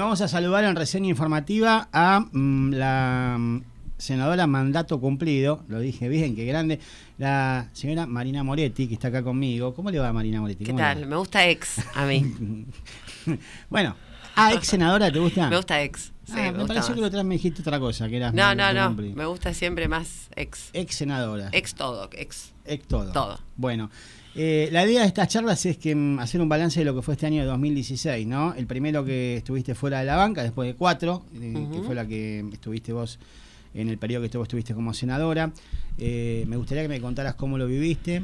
vamos a saludar en reseña informativa a mm, la mm, senadora mandato cumplido, lo dije bien, qué grande, la señora Marina Moretti, que está acá conmigo. ¿Cómo le va a Marina Moretti? ¿Qué tal? Me gusta ex a mí. bueno, ¿a ah, ex senadora te gusta? me gusta ex. Ah, me, pareció que lo otra me dijiste otra cosa, que eras No, no, no, me gusta siempre más ex. Ex senadora. Ex todo, ex. Ex todo. Todo. Bueno. Eh, la idea de estas charlas es que mm, hacer un balance de lo que fue este año de 2016, ¿no? El primero que estuviste fuera de la banca, después de cuatro, eh, que fue la que estuviste vos en el periodo que vos estuviste como senadora. Eh, me gustaría que me contaras cómo lo viviste,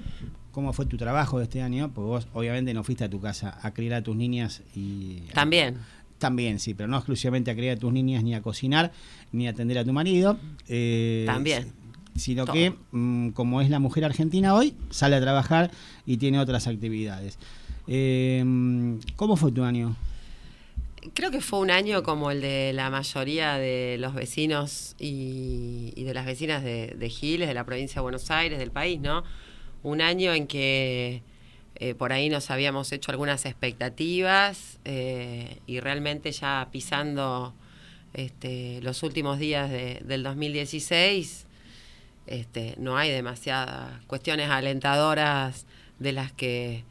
cómo fue tu trabajo de este año, porque vos obviamente no fuiste a tu casa a criar a tus niñas y... También. También, sí, pero no exclusivamente a criar a tus niñas, ni a cocinar, ni a atender a tu marido. También sino que mm, como es la mujer argentina hoy, sale a trabajar y tiene otras actividades. Em, ¿Cómo fue tu año? Creo que fue un año como el de la mayoría de los vecinos y, de las vecinas de, Giles, de la provincia de Buenos Aires, del país, ¿no? Un año en que eh, por ahí nos habíamos hecho algunas expectativas eh, y realmente ya pisando este, los últimos días de, del 2016 este, no hay demasiadas cuestiones alentadoras de las que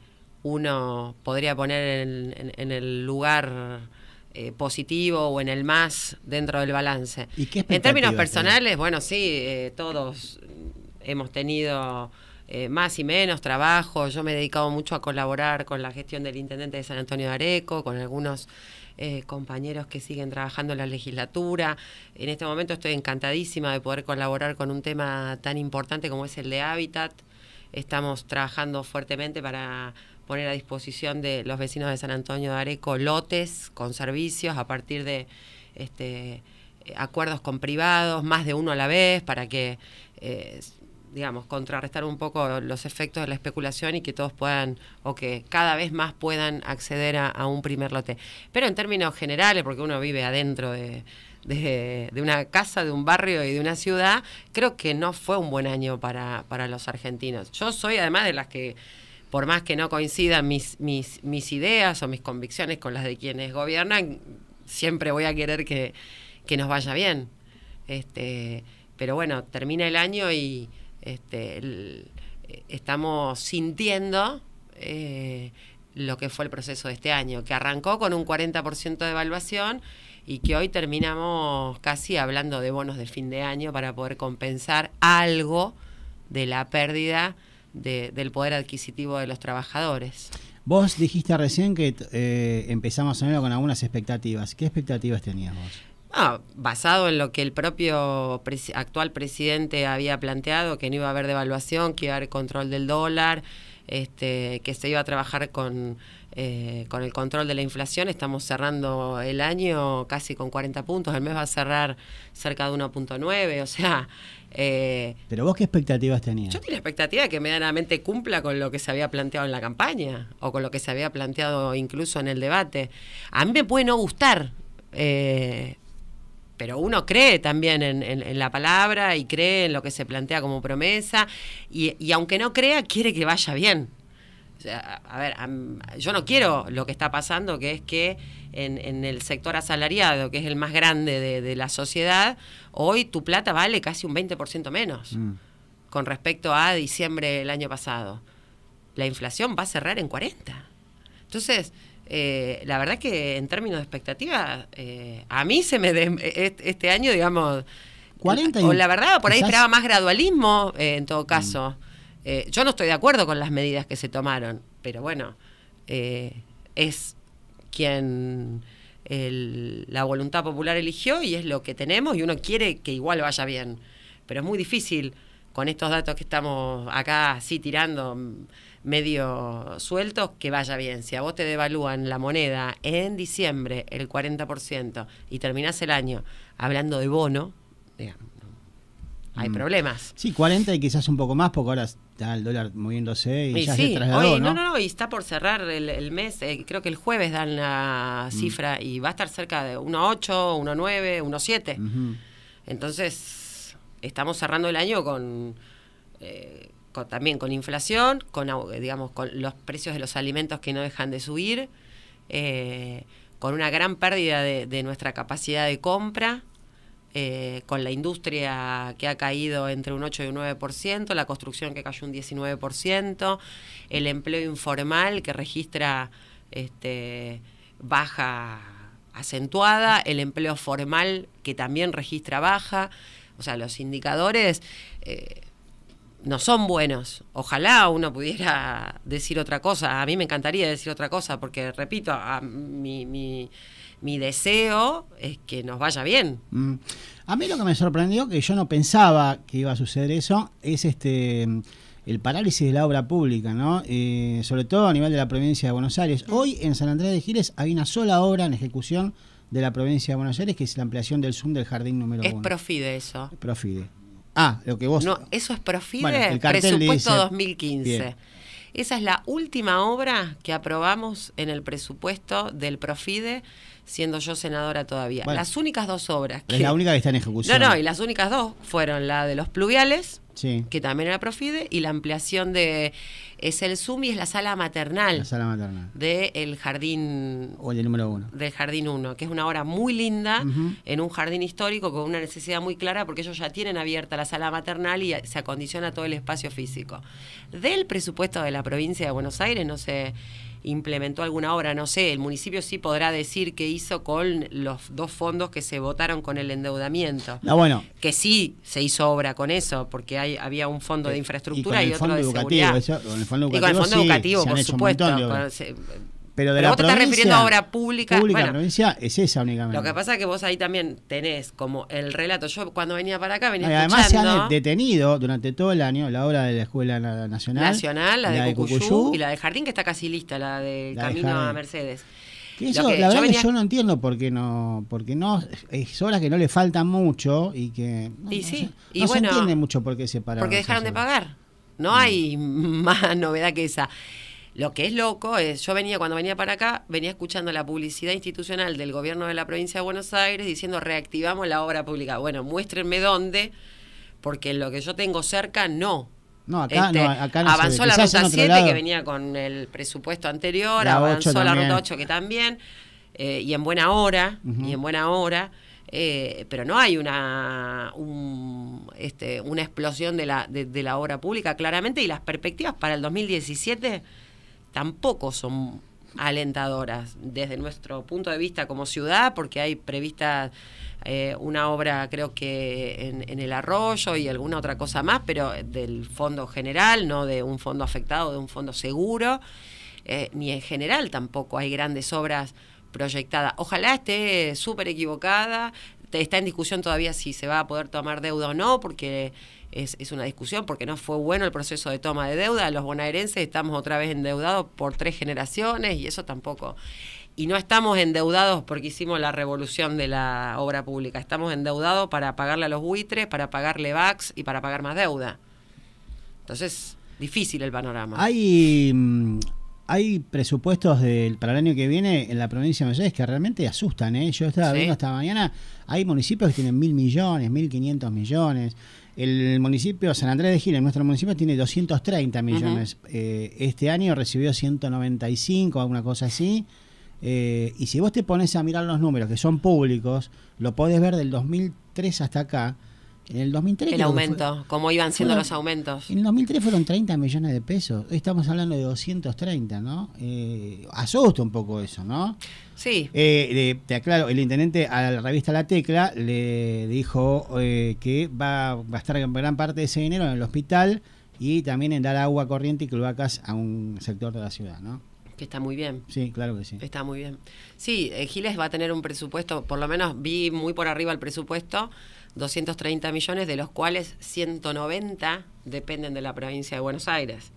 uno podría poner en, el lugar eh, positivo o en el más dentro del balance. en términos personales, bueno, sí, eh, todos hemos tenido eh, más y menos trabajo. Yo me he dedicado mucho a colaborar con la gestión del intendente de San Antonio de Areco, con algunos eh, compañeros que siguen trabajando en la legislatura. En este momento estoy encantadísima de poder colaborar con un tema tan importante como es el de hábitat. Estamos trabajando fuertemente para poner a disposición de los vecinos de San Antonio de Areco lotes con servicios a partir de este, acuerdos con privados, más de uno a la vez, para que eh, digamos, contrarrestar un poco los efectos de la especulación y que todos puedan, o que cada vez más puedan acceder a, un primer lote. Pero en términos generales, porque uno vive adentro de, una casa, de un barrio y de una ciudad, creo que no fue un buen año para, los argentinos. Yo soy además de las que, por más que no coincidan mis, mis, mis ideas o mis convicciones con las de quienes gobiernan, siempre voy a querer que, que nos vaya bien. Este, pero bueno, termina el año y este, eh, estamos sintiendo eh, lo que fue el proceso de este año, que arrancó con un 40% de evaluación y que hoy terminamos casi hablando de bonos de fin de año para poder compensar algo de la pérdida del poder adquisitivo de los trabajadores. Vos dijiste recién que eh, empezamos a con algunas expectativas. ¿Qué expectativas teníamos Ah, basado en lo que el propio actual presidente había planteado, que no iba a haber devaluación, que iba a haber control del dólar, este, que se iba a trabajar con, eh, con el control de la inflación. Estamos cerrando el año casi con 40 puntos, el mes va a cerrar cerca de 1.9, o sea... Eh, Pero vos qué expectativas tenías? Yo tenía expectativa que medianamente cumpla con lo que se había planteado en la campaña o con lo que se había planteado incluso en el debate. A mí me puede no gustar. Eh, pero uno cree también en, la palabra y cree en lo que se plantea como promesa y, aunque no crea, quiere que vaya bien. a ver, yo no quiero lo que está pasando, que es que en, el sector asalariado, que es el más grande de, la sociedad, hoy tu plata vale casi un 20% menos mm. con respecto a diciembre del año pasado. La inflación va a cerrar en 40. Entonces, eh, la verdad que en términos de expectativas eh, a mí se me... este año, digamos... 40 la verdad, por ahí esperaba más gradualismo, eh, en todo mm. caso. yo no estoy de acuerdo con las medidas que se tomaron, pero bueno, es quien... la voluntad popular eligió y es lo que tenemos y uno quiere que igual vaya bien. Pero es muy difícil con estos datos que estamos acá así tirando mm, medio sueltos, que vaya bien. Si a vos te devalúan la moneda en diciembre el 40% y terminás el año hablando de bono, digamos, hay mm. problemas. Sí, 40 y quizás un poco más, porque ahora está el dólar moviéndose y, ya se trasladó, hoy, ¿no? ¿no? no, y está por cerrar el, mes, eh, creo que el jueves dan la mm. cifra y va a estar cerca de 1.8, 1.9, 1.7. Entonces estamos cerrando el año con, eh, también con inflación, con eh, digamos con los precios de los alimentos que no dejan de subir, eh, con una gran pérdida de, nuestra capacidad de compra. con la industria que ha caído entre un 8 y un 9%, la construcción que cayó un 19%, el empleo informal que registra este, baja acentuada, el empleo formal que también registra baja. O sea, los indicadores eh, no son buenos. Ojalá uno pudiera decir otra cosa. A mí me encantaría decir otra cosa, porque, repito, mi, deseo es que nos vaya bien. Mm. A mí lo que me sorprendió, que yo no pensaba que iba a suceder eso, es este el parálisis de la obra pública, ¿no? Eh, sobre todo a nivel de la provincia de Buenos Aires. Mm. Hoy en San Andrés de Giles hay una sola obra en ejecución de la provincia de Buenos Aires, que es la ampliación del Zoom del jardín número 1. Es Profide eso. Profide. Ah, lo que vos... No, eso es Profide, el presupuesto 2015. Esa es la última obra que aprobamos en el presupuesto del Profide, siendo yo senadora todavía. las únicas dos obras. es la única que está en ejecución. No, no, y las únicas dos fueron la de los pluviales que también era Profide, y la ampliación de es el y es la sala maternal. La sala maternal. Del jardín. O el número uno. Del jardín uno que es una hora muy linda en un jardín histórico con una necesidad muy clara porque ellos ya tienen abierta la sala maternal y se acondiciona todo el espacio físico. Del presupuesto de la provincia de Buenos Aires no sé implementó alguna obra, no sé, el municipio sí podrá decir qué hizo con los dos fondos que se votaron con el endeudamiento. Ah, bueno. Que sí se hizo obra con eso, porque había un fondo de eh, infraestructura y, otro de seguridad. con el fondo educativo por supuesto. Pero de la vos te estás refiriendo a obra pública. Pública, provincia, es esa únicamente. Lo que pasa es que vos ahí también tenés como el relato. Yo cuando venía para acá venía y Además se han detenido durante todo el año la obra de la Escuela Nacional. Nacional, la, de, Cucuyú, y la de Jardín que está casi lista, la de Camino a Mercedes. la verdad que yo no entiendo por qué no, porque no, es obras que no le faltan mucho y que no, y sí, se, se entiende mucho por qué se pararon. Porque dejaron de pagar. No mm. hay más novedad que esa. Lo que es loco es, yo venía, cuando venía para acá, venía escuchando la publicidad institucional del gobierno de la provincia de Buenos Aires diciendo reactivamos la obra pública. Bueno, muéstrenme dónde, porque lo que yo tengo cerca no. No, acá, este, no, acá no Avanzó la ruta 7 que venía con el presupuesto anterior, avanzó la ruta 8 que también, eh, y en buena hora, y en buena hora. Eh, pero no hay una este, una explosión de la, de, de la obra pública claramente y las perspectivas para el 2017 tampoco son alentadoras desde nuestro punto de vista como ciudad, porque hay prevista eh, una obra creo que en, el arroyo y alguna otra cosa más, pero del fondo general, no de un fondo afectado, de un fondo seguro, eh, ni en general tampoco hay grandes obras proyectadas. Ojalá esté súper equivocada, está en discusión todavía si se va a poder tomar deuda o no, porque es, una discusión porque no fue bueno el proceso de toma de deuda. Los bonaerenses estamos otra vez endeudados por tres generaciones y eso tampoco. Y no estamos endeudados porque hicimos la revolución de la obra pública. Estamos endeudados para pagarle a los buitres, para pagarle VAX y para pagar más deuda. Entonces, difícil el panorama. Hay, mm, hay presupuestos del, para el año que viene en la provincia de Mayores que realmente asustan. ¿eh? Yo estaba viendo hasta mañana, hay municipios que tienen mil millones, mil quinientos millones. El municipio San Andrés de Giles, nuestro municipio, tiene 230 millones. Eh, este año recibió 195, alguna cosa así. Eh, y si vos te pones a mirar los números que son públicos, lo podés ver del 2003 hasta acá. En el 2003... El aumento, fue, cómo iban siendo los aumentos. En el 2003 fueron 30 millones de pesos, hoy estamos hablando de 230, ¿no? Eh, asusta un poco eso, ¿no? Sí. Eh, te aclaro, el intendente a la revista La Tecla le dijo eh, que va a estar gran parte de ese dinero en el hospital y también en dar agua corriente y cloacas a un sector de la ciudad, ¿no? Que está muy bien. Sí, claro que sí. Está muy bien. Sí, Giles va a tener un presupuesto, por lo menos vi muy por arriba el presupuesto. 230 millones, de los cuales 190 dependen de la provincia de Buenos Aires.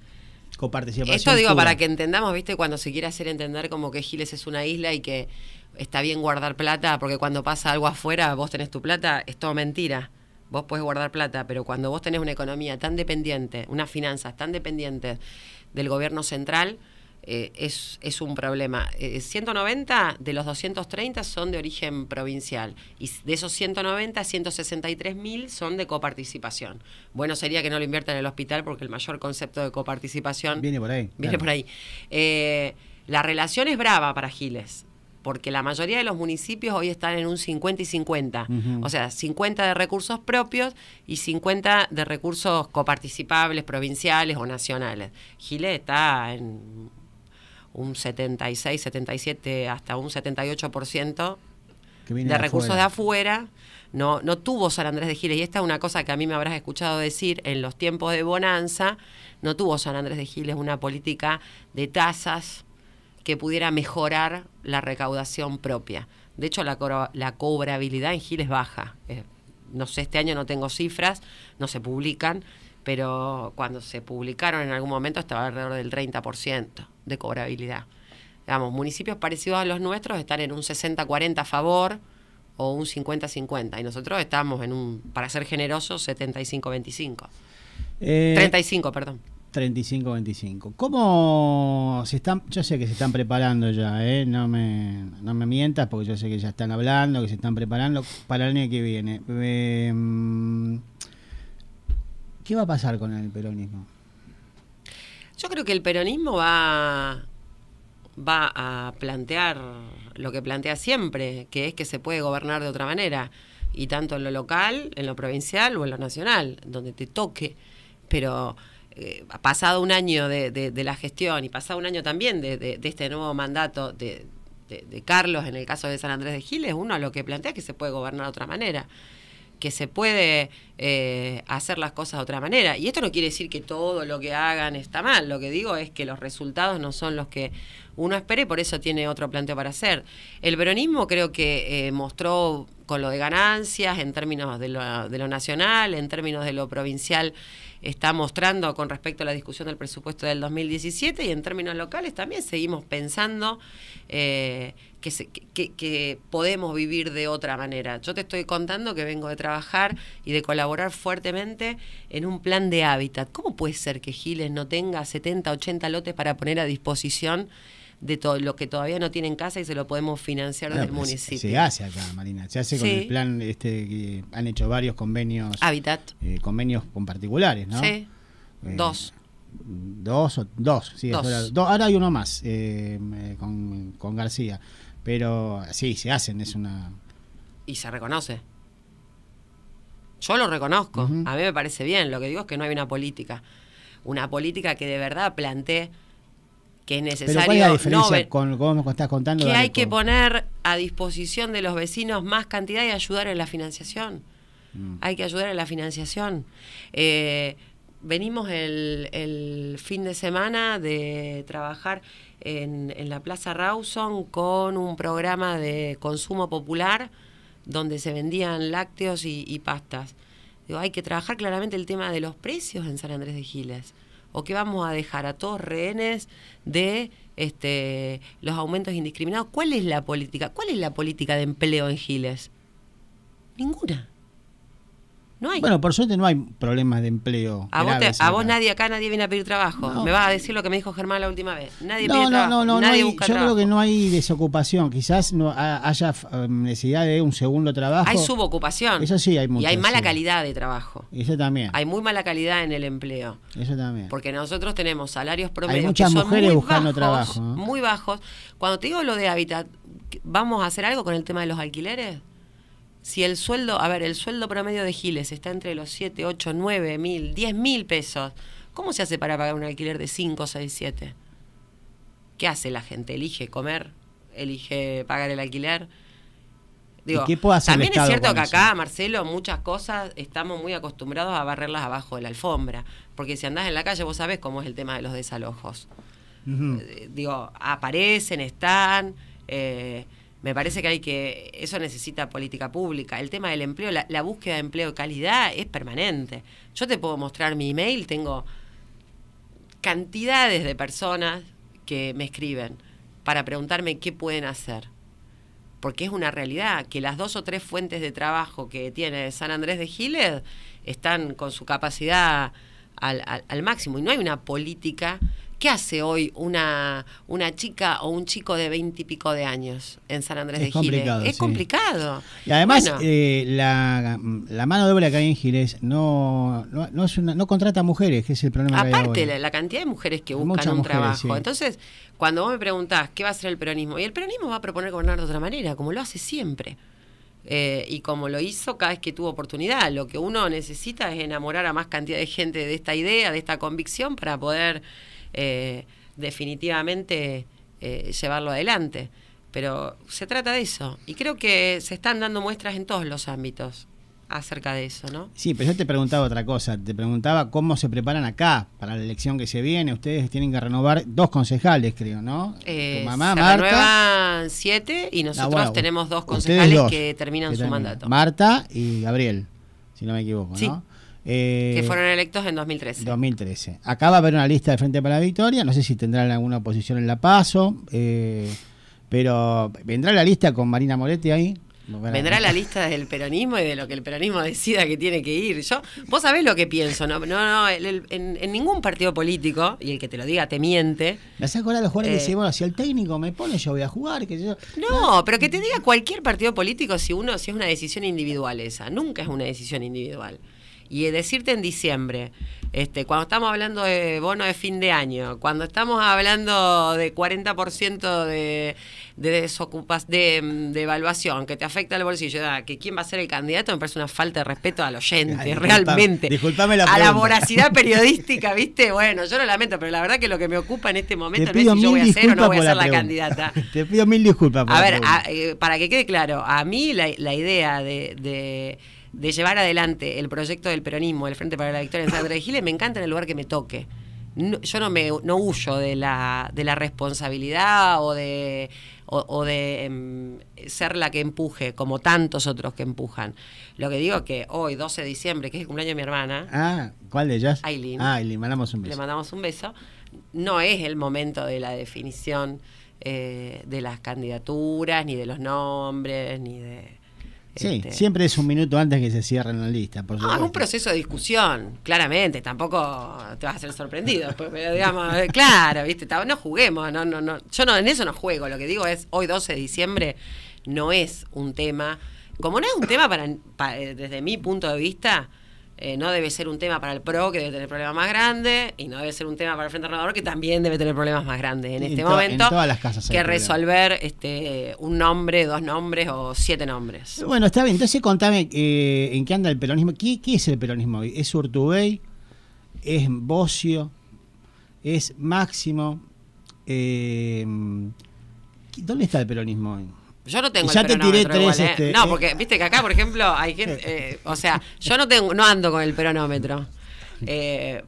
Esto digo para que entendamos, ¿viste? Cuando se quiere hacer entender como que Giles es una isla y que está bien guardar plata, porque cuando pasa algo afuera, vos tenés tu plata, es todo mentira. Vos podés guardar plata, pero cuando vos tenés una economía tan dependiente, unas finanzas tan dependientes del gobierno central, eh, es, un problema. 190 eh, de los 230 son de origen provincial y de esos 190, 163.000 son de coparticipación. Bueno sería que no lo inviertan en el hospital porque el mayor concepto de coparticipación viene por ahí. Viene por ahí. Eh, la relación es brava para Giles porque la mayoría de los municipios hoy están en un 50 y 50, o sea, 50 de recursos propios y 50 de recursos coparticipables, provinciales o nacionales. Giles está en un 76, 77, hasta un 78% de, recursos de afuera. No, no tuvo San Andrés de Giles, y esta es una cosa que a mí me habrás escuchado decir en los tiempos de bonanza, no tuvo San Andrés de Giles una política de tasas que pudiera mejorar la recaudación propia. De hecho, la, cobrabilidad en Giles baja. Eh, no sé, este año no tengo cifras, no se publican, pero cuando se publicaron en algún momento estaba alrededor del 30% de cobrabilidad. Digamos, municipios parecidos a los nuestros están en un 60-40 a favor o un 50-50 y nosotros estamos en un, para ser generosos, 75-25. 35, eh, perdón. 35-25. ¿Cómo se están? Yo sé que se están preparando ya, eh? no, me, no me mientas porque yo sé que ya están hablando, que se están preparando para el año que viene. Eh, mm, ¿Qué va a pasar con el peronismo? Yo creo que el peronismo va, va a plantear lo que plantea siempre, que es que se puede gobernar de otra manera, y tanto en lo local, en lo provincial o en lo nacional, donde te toque. Pero eh, pasado un año de, la gestión y pasado un año también de, de este nuevo mandato de, Carlos, en el caso de San Andrés de Giles, uno lo que plantea es que se puede gobernar de otra manera que se puede eh, hacer las cosas de otra manera. Y esto no quiere decir que todo lo que hagan está mal, lo que digo es que los resultados no son los que uno espera por eso tiene otro planteo para hacer. El veronismo creo que eh, mostró con lo de ganancias, en términos de lo, nacional, en términos de lo provincial, está mostrando con respecto a la discusión del presupuesto del 2017 y en términos locales también seguimos pensando eh, que, que, podemos vivir de otra manera. Yo te estoy contando que vengo de trabajar y de colaborar fuertemente en un plan de hábitat. ¿Cómo puede ser que Giles no tenga 70, 80 lotes para poner a disposición? de todo lo que todavía no tienen casa y se lo podemos financiar del pues, municipio. Se hace acá, Marina, se hace con el plan este han hecho varios convenios. Habitat. Eh, convenios con particulares, ¿no? Sí. Eh, dos. Dos, o, dos, Ahora, hay uno más eh, con, García, pero sí, se hacen, es una... Y se reconoce. Yo lo reconozco, a mí me parece bien, lo que digo es que no hay una política, una política que de verdad plantee que es necesario. Pero ¿cuál es la diferencia con cómo estás contando? Que hay que poner a disposición de los vecinos más cantidad y ayudar en la financiación. Mm. Hay que ayudar en la financiación. Eh, venimos el, fin de semana de trabajar en, la Plaza Rawson con un programa de consumo popular donde se vendían lácteos y, pastas. Digo, hay que trabajar claramente el tema de los precios en San Andrés de Giles o qué vamos a dejar a todos rehenes de este, los aumentos indiscriminados. ¿Cuál es la política? ¿Cuál es la política de empleo en Giles? Ninguna. Bueno, por suerte no hay problemas de empleo. A, vos, nadie acá, nadie viene a pedir trabajo. Me vas a decir lo que me dijo Germán la última vez. Nadie pide trabajo. yo creo que no hay desocupación. Quizás no haya eh, necesidad de un segundo trabajo. Hay subocupación. Eso sí, hay Y hay mala calidad de trabajo. Eso también. Hay muy mala calidad en el empleo. Eso también. Porque nosotros tenemos salarios promedios. Hay muchas mujeres buscando trabajo. Muy bajos. Cuando te digo lo de hábitat, ¿vamos a hacer algo con el tema de los alquileres? Si el sueldo, a ver, el sueldo promedio de Giles está entre los 7, 8, 9 mil, 10 mil pesos, ¿cómo se hace para pagar un alquiler de 5, 6, 7? ¿Qué hace la gente? ¿Elige comer? ¿Elige pagar el alquiler? Digo, qué hacer también es cierto que acá, Marcelo, muchas cosas estamos muy acostumbrados a barrerlas abajo de la alfombra, porque si andás en la calle vos sabés cómo es el tema de los desalojos. Eh, digo, aparecen, están... Eh, me parece que hay que, eso necesita política pública. El tema del empleo, la, búsqueda de empleo de calidad es permanente. Yo te puedo mostrar mi email, tengo cantidades de personas que me escriben para preguntarme qué pueden hacer. Porque es una realidad que las dos o tres fuentes de trabajo que tiene San Andrés de Giles están con su capacidad al máximo y no hay una política ¿Qué hace hoy una, una chica o un chico de 20 y pico de años en San Andrés de Giles? es complicado. Y además, eh, la, mano de obra que hay en Giles no, no, contrata mujeres, que es el problema. Aparte, que hay la, la, cantidad de mujeres que buscan un trabajo. Entonces, cuando vos me preguntás qué va a hacer el peronismo, y el peronismo va a proponer gobernar de otra manera, como lo hace siempre. Eh, y como lo hizo cada vez que tuvo oportunidad. Lo que uno necesita es enamorar a más cantidad de gente de esta idea, de esta convicción, para poder eh, definitivamente eh, llevarlo adelante. Pero se trata de eso. Y creo que se están dando muestras en todos los ámbitos acerca de eso, ¿no? Sí, pero yo te preguntaba otra cosa. Te preguntaba cómo se preparan acá para la elección que se viene. Ustedes tienen que renovar dos concejales, creo, ¿no? Eh, mamá, se Renuevan siete y nosotros tenemos dos concejales que terminan su mandato. Marta y Gabriel, si no me equivoco, ¿no? Eh, que fueron electos en 2013. 2013. Acá va a haber una lista de Frente para la Victoria. No sé si tendrán alguna oposición en La Paso. Eh, pero vendrá la lista con Marina Moretti ahí. Vendrá eh. la lista del peronismo y de lo que el peronismo decida que tiene que ir. Yo, vos sabés lo que pienso, no, no, en, ningún partido político, y el que te lo diga te miente. Me haces acordar a los jugadores que eh, bueno, si el técnico me pone, yo voy a jugar. Que no, no, pero que te diga cualquier partido político si uno, si es una decisión individual esa. Nunca es una decisión individual. Y decirte en diciembre, este, cuando estamos hablando de bono de fin de año, cuando estamos hablando de 40% de, de, desocupas, de, evaluación que te afecta al bolsillo, ah, que quién va a ser el candidato, me parece una falta de respeto al oyente, realmente. Disculpame la A la voracidad periodística, ¿viste? Bueno, yo lo lamento, pero la verdad que lo que me ocupa en este momento es si yo voy a ser o no voy a ser la, candidata. Te pido mil disculpas. Por a ver, eh, para que quede claro, a mí la, idea de de llevar adelante el proyecto del peronismo, el Frente para la Victoria en San de me encanta en el lugar que me toque. yo no me huyo de la, de la responsabilidad o de, de em, ser la que empuje, como tantos otros que empujan. Lo que digo que hoy, 12 de diciembre, que es el cumpleaños de mi hermana. Ah, ¿cuál de ellas? Aileen. Ah, mandamos un beso. Le mandamos un beso. No es el momento de la definición eh, de las candidaturas, ni de los nombres, ni de Sí, este, siempre es un minuto antes que se cierren las la lista. Por ah, un proceso de discusión, claramente. Tampoco te vas a ser sorprendido. Pero digamos, eh, claro, ¿viste? No juguemos. No, no, no. Yo no, en eso no juego. Lo que digo es, hoy 12 de diciembre no es un tema. Como no es un tema para eh, desde mi punto de vista, eh, no debe ser un tema para el PRO, que debe tener problemas más grandes, y no debe ser un tema para el Frente Renovador, que también debe tener problemas más grandes en este momento. Que resolver este, un nombre, dos nombres o siete nombres. Bueno, está bien. Entonces contame eh, en qué anda el peronismo. ¿Qué, es el peronismo hoy? ¿Es Urtubey? ¿Es Bocio? ¿Es Máximo? Eh, ¿Dónde está el peronismo hoy? Yo no tengo. Ya te tiré tres. ¿eh? Este, no, eh. porque viste que acá, por ejemplo, hay gente. Eh, o sea, yo no tengo, no ando con el peronómetro.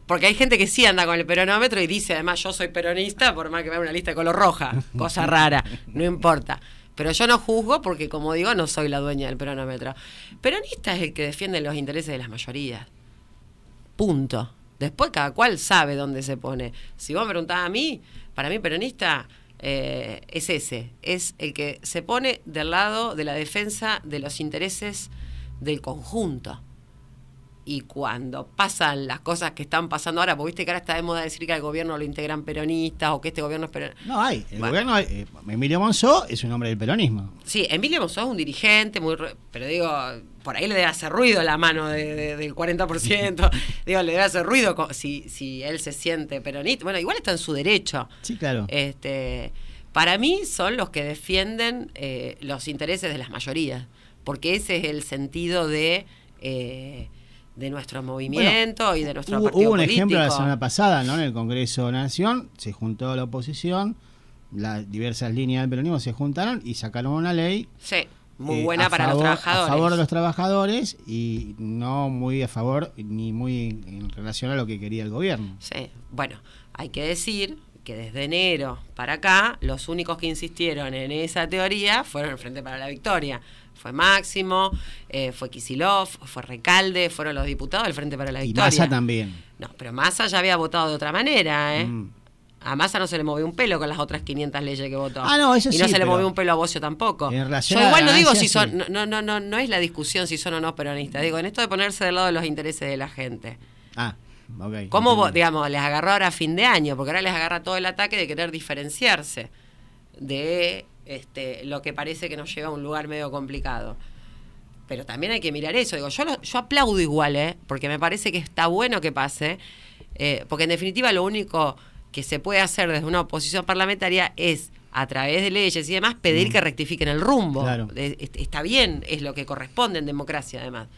porque hay gente que sí anda con el peronómetro y dice, además, yo soy peronista, por más que vea una lista de color roja. Cosa rara, no importa. Pero yo no juzgo porque, como digo, no soy la dueña del peronómetro. Peronista es el que defiende los intereses de las mayorías. Punto. Después cada cual sabe dónde se pone. Si vos me preguntás a mí, para mí peronista eh, es ese, es el que se pone del lado de la defensa de los intereses del conjunto y cuando pasan las cosas que están pasando ahora, porque viste que ahora está de moda decir que al gobierno lo integran peronistas o que este gobierno es peronista. No, hay. Eh, Emilio Monzó es un hombre del peronismo. Sí, Emilio Monzó es un dirigente, muy pero digo, por ahí le debe hacer ruido la mano del 40%. digo, le debe hacer ruido si, él se siente peronista. Bueno, igual está en su derecho. Sí, claro. Este, para mí son los que defienden eh, los intereses de las mayorías, porque ese es el sentido de... Eh, de nuestro movimiento y de nuestro hubo, Hubo un ejemplo la semana pasada, ¿no? En el Congreso de Nación se juntó la oposición, las diversas líneas del peronismo se juntaron y sacaron una ley. Sí, muy eh, buena para los trabajadores. A favor de los trabajadores y no muy a favor ni muy en relación a lo que quería el gobierno. Sí, bueno, hay que decir que desde enero para acá los únicos que insistieron en esa teoría fueron el Frente para la Victoria fue Máximo, eh, fue Kisilov, fue Recalde, fueron los diputados del Frente para la Victoria. Y Massa también. No, pero Massa ya había votado de otra manera, ¿eh? Mm. A Massa no se le movió un pelo con las otras 500 leyes que votó. Ah, no, eso y no se le movió un pelo a Bocio tampoco. Yo igual no digo si son, no, no, no, no es la discusión si son o no peronistas. Digo, en esto de ponerse del lado de los intereses de la gente. Ah. ok. ¿Cómo, digamos, les agarró ahora a fin de año? Porque ahora les agarra todo el ataque de querer diferenciarse de este, lo que parece que nos lleva a un lugar medio complicado. Pero también hay que mirar eso. Digo, yo, yo aplaudo igual, ¿eh? porque me parece que está bueno que pase, eh, porque en definitiva lo único que se puede hacer desde una oposición parlamentaria es a través de leyes y demás, pedir mm. que rectifiquen el rumbo. Está bien, es lo que corresponde en democracia, además.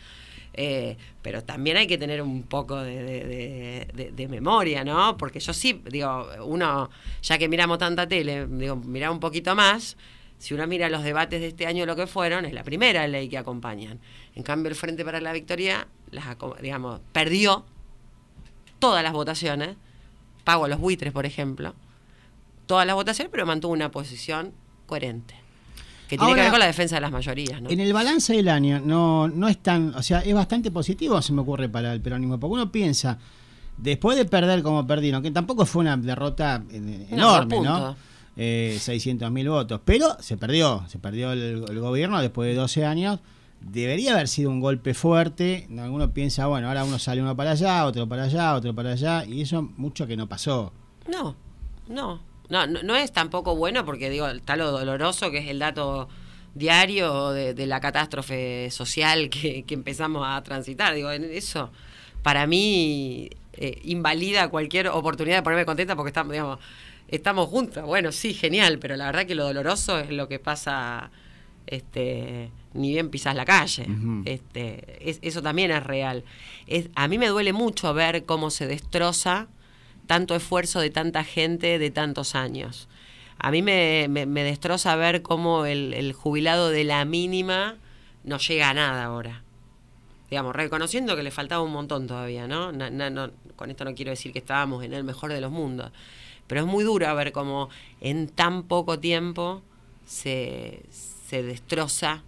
Eh, pero también hay que tener un poco de, memoria, ¿no? Porque yo sí, digo, uno, ya que miramos tanta tele, digo, mira un poquito más. Si uno mira los debates de este año, lo que fueron, es la primera ley que acompañan. En cambio, el Frente para la Victoria, las, digamos, perdió todas las votaciones, pago a los buitres, por ejemplo, todas las votaciones, pero mantuvo una posición coherente que tiene que ver con la defensa de las mayorías. ¿no? En el balance del año no, no es tan, o sea, es bastante positivo, se me ocurre, para el peronismo, porque uno piensa, después de perder como perdieron, que tampoco fue una derrota eh, enorme, ¿no? 600 eh, mil votos, pero se perdió, se perdió el, el gobierno después de 12 años debería haber sido un golpe fuerte. Alguno piensa, bueno, ahora uno sale uno para allá, otro para allá, otro para allá, y eso mucho que no pasó. No, no. No, no, es tampoco bueno porque digo, está lo doloroso que es el dato diario de, la catástrofe social que, empezamos a transitar. Digo, eso para mí eh, invalida cualquier oportunidad de ponerme contenta porque estamos, digamos, estamos juntos Bueno, sí, genial, pero la verdad que lo doloroso es lo que pasa este ni bien pisas la calle. este, eso también es real. Es, a mí me duele mucho ver cómo se destroza tanto esfuerzo de tanta gente de tantos años. A mí me, destroza ver cómo el, jubilado de la mínima no llega a nada ahora. Digamos, reconociendo que le faltaba un montón todavía, ¿no? No, no, Con esto no quiero decir que estábamos en el mejor de los mundos, pero es muy duro ver cómo en tan poco tiempo se, se destroza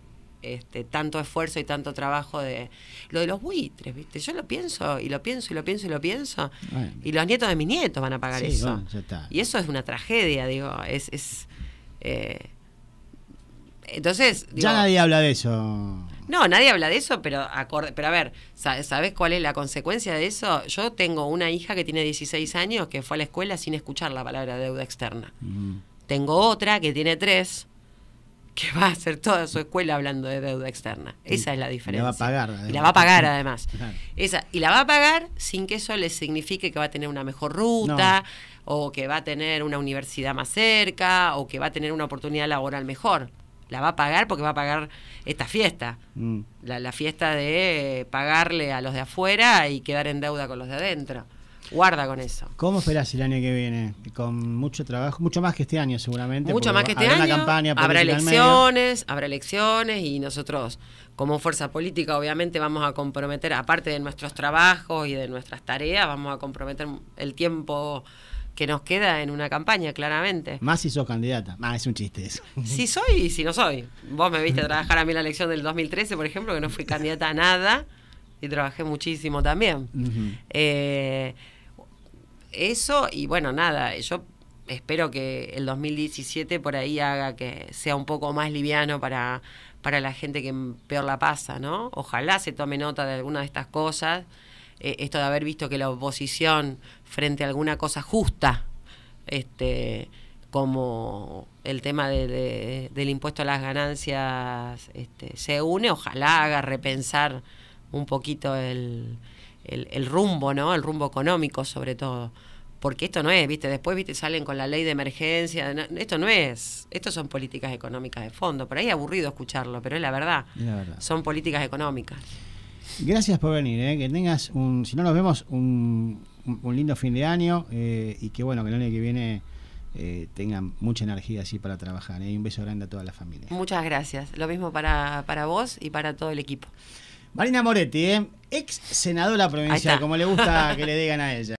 este, tanto esfuerzo y tanto trabajo de lo de los buitres, ¿viste? Yo lo pienso y lo pienso y lo pienso y lo pienso y los nietos de mis nietos van a pagar eso. Y eso es una tragedia, digo, es, eh, entonces. ya nadie habla de eso. No, nadie habla de eso, pero, acorde, pero a ver, ¿sabes cuál es la consecuencia de eso? Yo tengo una hija que tiene 16 años que fue a la escuela sin escuchar la palabra deuda externa. Tengo otra que tiene 3 que va a hacer toda su escuela hablando de deuda externa. Esa es la diferencia. La va a pagar. Además. Y la va a pagar además. Esa, y la va a pagar sin que eso le signifique que va a tener una mejor ruta, o que va a tener una universidad más cerca, o que va a tener una oportunidad laboral mejor. La va a pagar porque va a pagar esta fiesta. Mm. La, la fiesta de pagarle a los de afuera y quedar en deuda con los de adentro. Guarda con eso. ¿Cómo esperás el año que viene? Con mucho trabajo, mucho más que este año seguramente. Mucho más que este año. habrá elecciones, habrá elecciones y nosotros como fuerza política obviamente vamos a comprometer, aparte de nuestros trabajos y de nuestras tareas, vamos a comprometer el tiempo que nos queda en una campaña, claramente. Más si sos candidata. Ah, es un chiste eso. Si soy y si no soy. Vos me viste trabajar a mí la elección del 2013, por ejemplo, que no fui candidata a nada y trabajé muchísimo también. eh, eso y bueno, nada, yo espero que el 2017 por ahí haga que sea un poco más liviano para, para la gente que peor la pasa, ¿no? Ojalá se tome nota de alguna de estas cosas, eh, esto de haber visto que la oposición frente a alguna cosa justa, este como el tema del impuesto a las ganancias este, se une, ojalá haga repensar un poquito el, el, el, rumbo, ¿no? El rumbo económico sobre todo. Porque esto no es, viste, después viste salen con la ley de emergencia, esto no es, esto son políticas económicas de fondo. Por ahí es aburrido escucharlo, pero es la verdad. Son políticas económicas. Gracias por venir, ¿eh? que tengas un, si no nos vemos, un, lindo fin de año eh, y que bueno, el año que viene eh, tengan mucha energía así para trabajar. un beso grande a toda la familia. Muchas gracias. Lo mismo para, para vos y para todo el equipo. Marina Moretti, ¿eh? ex senadora provincial, como le gusta que le digan a ella.